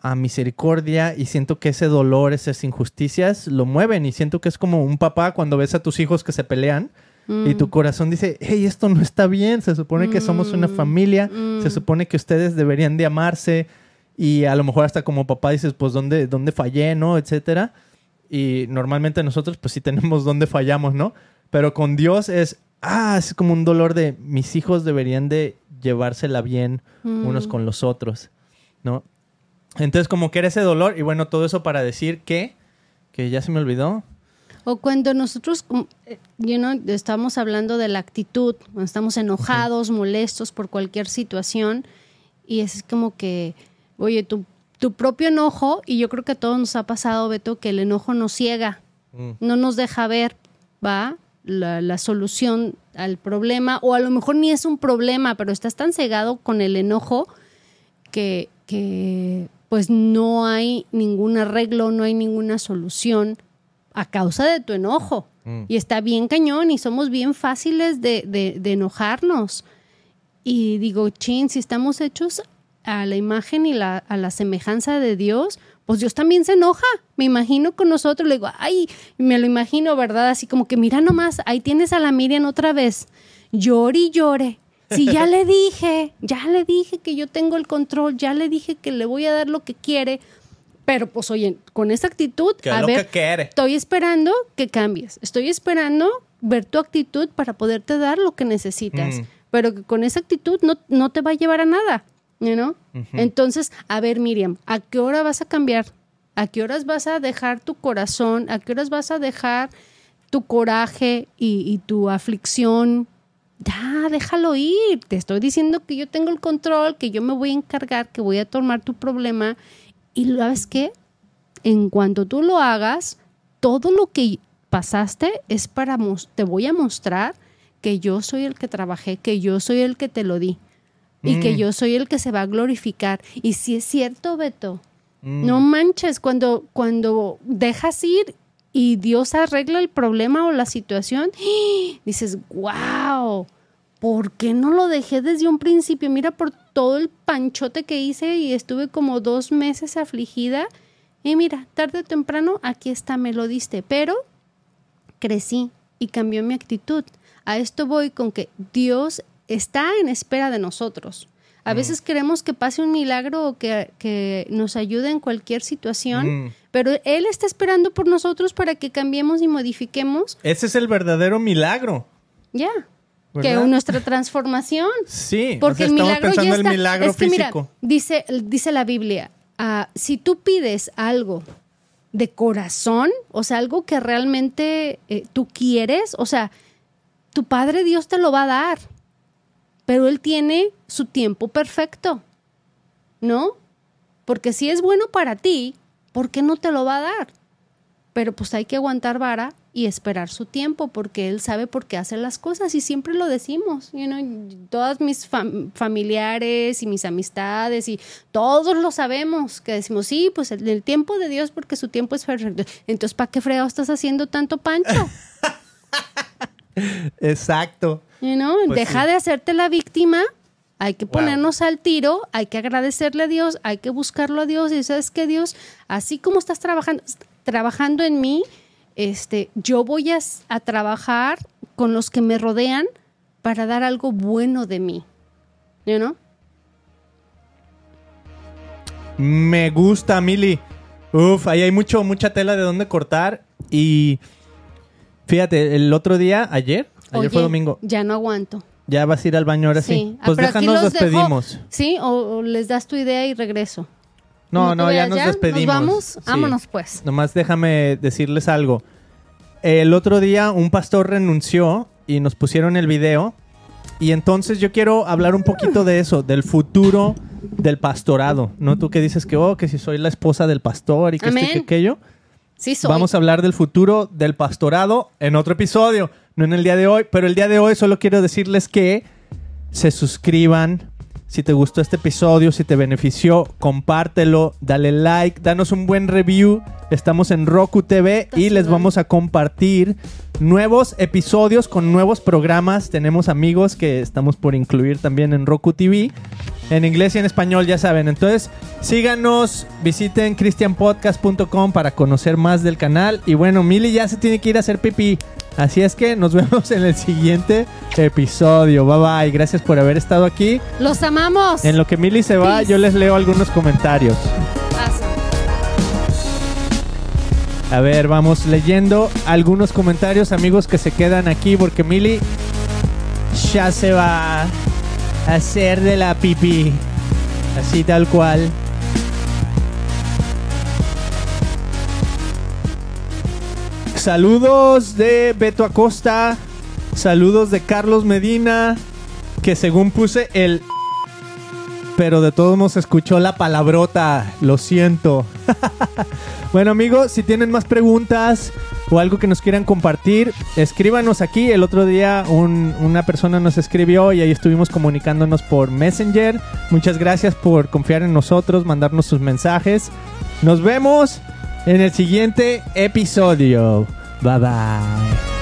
a misericordia y siento que ese dolor, esas injusticias lo mueven y siento que es como un papá cuando ves a tus hijos que se pelean y tu mm. corazón dice, hey, esto no está bien, se supone que somos una mm. familia, se supone que ustedes deberían de amarse, y a lo mejor hasta como papá dices, pues, ¿dónde, dónde fallé, no? Etcétera. Y normalmente nosotros, pues, sí tenemos dónde fallamos, ¿no? Pero con Dios es, ah, es como un dolor de mis hijos deberían de llevársela bien mm. unos con los otros, ¿no? Entonces, como que era ese dolor, y bueno, todo eso para decir que, que ya se me olvidó. O cuando nosotros, mm, eh, you know, estamos hablando de la actitud, cuando estamos enojados, molestos por cualquier situación, y es como que oye, tu, tu propio enojo, y yo creo que a todos nos ha pasado, Beto, que el enojo nos ciega, mm. no nos deja ver, ¿va? La, solución al problema, o a lo mejor ni es un problema, pero estás tan cegado con el enojo que, pues no hay ningún arreglo, no hay ninguna solución a causa de tu enojo. Mm. Y está bien cañón y somos bien fáciles de, de, de enojarnos. Y digo, chin, si estamos hechos a la imagen y la, a la semejanza de Dios, pues Dios también se enoja. Me imagino con nosotros, le digo, ay, me lo imagino, ¿verdad? Así como que mira nomás, ahí tienes a la Miriam otra vez. Llore y llore. Si ya le dije, ya le dije que yo tengo el control, ya le dije que le voy a dar lo que quiere, pero pues oye, con esa actitud, a ver, estoy esperando que cambies, estoy esperando ver tu actitud para poderte dar lo que necesitas, mm. pero que con esa actitud no, no, te va a llevar a nada. You Entonces, a ver, Miriam, ¿a qué hora vas a cambiar? ¿A qué horas vas a dejar tu corazón? ¿A qué horas vas a dejar tu coraje y, tu aflicción? Ya, déjalo ir. Te estoy diciendo que yo tengo el control, que yo me voy a encargar, que voy a tomar tu problema. Y sabes qué? En cuanto tú lo hagas, todo lo que pasaste es para, te voy a mostrar que yo soy el que trabajé, que yo soy el que te lo di y que mm. yo soy el que se va a glorificar. Y si es cierto, Beto, mm. no manches, cuando, cuando dejas ir y Dios arregla el problema o la situación, dices, wow, ¿por qué no lo dejé desde un principio? Mira por todo el panchote que hice y estuve como dos meses afligida. Y mira, tarde o temprano, aquí está, me lo diste, pero crecí y cambió mi actitud. A esto voy con que Dios está en espera de nosotros. A mm. veces queremos que pase un milagro o que, nos ayude en cualquier situación, mm. pero Él está esperando por nosotros para que cambiemos y modifiquemos. Ese es el verdadero milagro. Ya. Que nuestra transformación. sí, porque el milagro ya está. El milagro físico. dice, dice la Biblia, ah, si tú pides algo de corazón, o sea, algo que realmente eh, tú quieres, o sea, tu Padre Dios te lo va a dar pero Él tiene su tiempo perfecto, ¿no? Porque si es bueno para ti, ¿por qué no te lo va a dar? Pero pues hay que aguantar vara y esperar su tiempo, porque Él sabe por qué hace las cosas y siempre lo decimos. You todas mis familiares y mis amistades y todos lo sabemos, que decimos, sí, pues el, tiempo de Dios, porque su tiempo es perfecto. Entonces, ¿para qué fregado estás haciendo tanto pancho? Exacto. You pues Deja de hacerte la víctima. Hay que ponernos al tiro, hay que agradecerle a Dios, hay que buscarlo a Dios y sabes que Dios, así como estás trabajando, trabajando en mí, este, yo voy a, trabajar con los que me rodean para dar algo bueno de mí. Me gusta, Mili. Uf, ahí hay mucho, mucha tela de dónde cortar. Y Fíjate, el otro día, ayer, ayer fue domingo. Ya no aguanto. Ya vas a ir al baño ahora sí. Ah, pues ah, déjanos nos despedimos. sí, o, les das tu idea y regreso. No, no, ya nos despedimos. ¿Nos vamos, vámonos pues. Nomás déjame decirles algo. El otro día un pastor renunció y nos pusieron el video. Y entonces yo quiero hablar un poquito de eso, del futuro del pastorado, ¿no? Tú que dices que, oh, que si soy la esposa del pastor y que sé que aquello. Vamos a hablar del futuro del pastorado en otro episodio, no en el día de hoy, pero el día de hoy solo quiero decirles que se suscriban si te gustó este episodio, si te benefició, compártelo, dale like, danos un buen review. Estamos en Roku TV y les vamos a compartir nuevos episodios con nuevos programas. Tenemos amigos que estamos por incluir también en Roku TV. En inglés y en español, ya saben. Entonces, síganos, visiten christianpodcast.com para conocer más del canal. Y bueno, Mili ya se tiene que ir a hacer pipí. Así es que nos vemos en el siguiente episodio. Bye bye. Gracias por haber estado aquí. Los amamos. En lo que Mili se va, yo les leo algunos comentarios. A ver, vamos leyendo algunos comentarios, amigos que se quedan aquí, porque Mili ya se va a hacer de la pipí. Así tal cual. Saludos de Beto Acosta. Saludos de Carlos Medina. Que según puse el. Pero de todos modos escuchó la palabrota. Lo siento. bueno, amigos, si tienen más preguntas o algo que nos quieran compartir, escríbanos aquí. El otro día una persona nos escribió y ahí estuvimos comunicándonos por Messenger. Muchas gracias por confiar en nosotros, mandarnos sus mensajes. Nos vemos en el siguiente episodio. 拜拜。